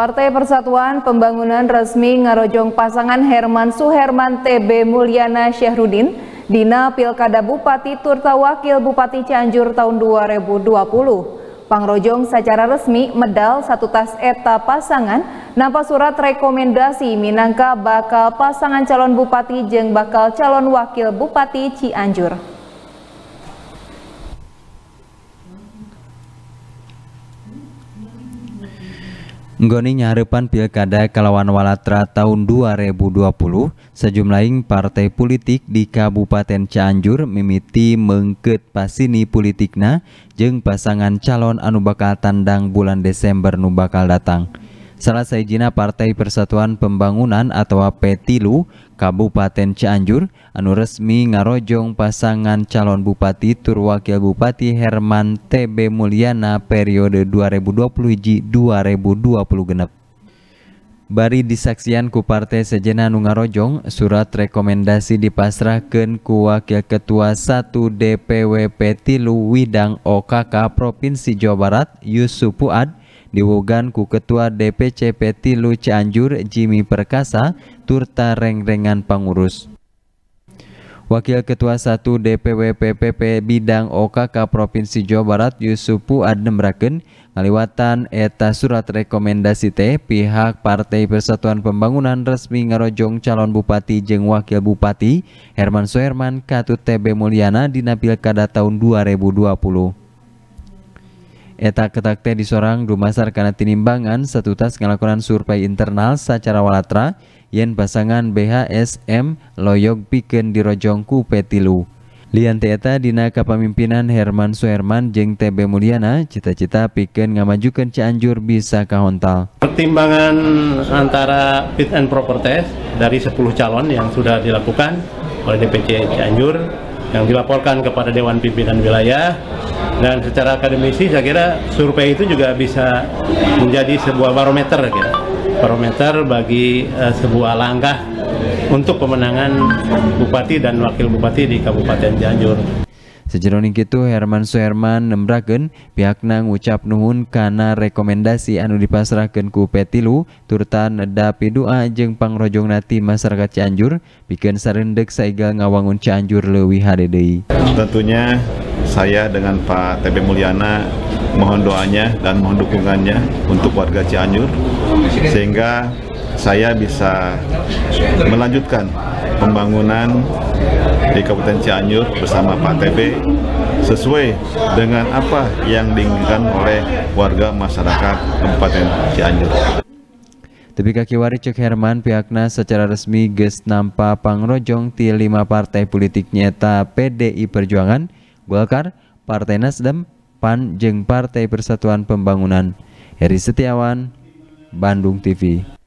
Partai Persatuan Pembangunan resmi ngarojong pasangan Herman Suherman TB Mulyana Syahrudin Dina Pilkada Bupati Turta Wakil Bupati Cianjur tahun 2020. Pangrojong secara resmi medal satu tas eta pasangan nampak surat rekomendasi Minangka bakal pasangan calon bupati jeng bakal calon wakil bupati Cianjur. Nggoni nyarepan pilkada kalawan walatra tahun 2020 sejumlah partai politik di Kabupaten Cianjur mimiti mengket pasini politikna jeng pasangan calon anu bakal tandang bulan Desember nu bakal datang salah saijina Partai Persatuan Pembangunan atau PETILU Kabupaten Cianjur anu resmi ngarojong pasangan calon bupati tur wakil bupati Herman TB Mulyana periode 2020 2020 genep Bari disaksian ku Partai Sejena Nungarojong, surat rekomendasi dipasrahkan ku Wakil Ketua 1 DPWP Tilu Widang OKK Provinsi Jawa Barat Yusuf Puad, diwogan ku Ketua DPC Petilu Cianjur Jimmy Perkasa turta reng-rengan pengurus. Wakil Ketua 1 DPW PPP Bidang OKK Provinsi Jawa Barat Yusupu Ademraken ngaliwatan eta surat rekomendasi teh pihak Partai Persatuan Pembangunan resmi ngarojong calon bupati jeng wakil bupati Herman Soherman Katut TB Mulyana di Nabilkada tahun 2020. Eta ketak teh disorang dumasar karena tinimbangan satu tas ngelakukan survei internal secara walatra yen pasangan BHSM loyog piken dirojongku petilu. Lian Teta dina kepemimpinan Herman Suherman jeng TB Mulyana cita-cita piken ngamajukan Cianjur bisa kahontal. Pertimbangan antara fit and proper test dari 10 calon yang sudah dilakukan oleh DPC Cianjur yang dilaporkan kepada Dewan Pimpinan Wilayah dan secara akademisi saya kira survei itu juga bisa menjadi sebuah barometer ya. barometer bagi uh, sebuah langkah untuk pemenangan bupati dan wakil bupati di Kabupaten Cianjur. Sejeroning itu Herman Suherman nembraken pihakna ngucap nuhun karena rekomendasi anu dipasrahkan ku petilu turutan neda doa jeng pangrojong nati masyarakat Cianjur bikin sarendek saiga ngawangun Cianjur leuwih hadedei. Tentunya saya dengan Pak TB Mulyana mohon doanya dan mohon dukungannya untuk warga Cianjur sehingga saya bisa melanjutkan pembangunan di Kabupaten Cianjur bersama Pak TB sesuai dengan apa yang diinginkan oleh warga masyarakat Kabupaten Cianjur. Tepi kaki wari Cek Herman pihaknya secara resmi ges nampa pangrojong ti lima partai politik nyata PDI Perjuangan, Golkar, Partai Nasdem, PAN, jeng Partai Persatuan Pembangunan. Heri Setiawan, Bandung TV.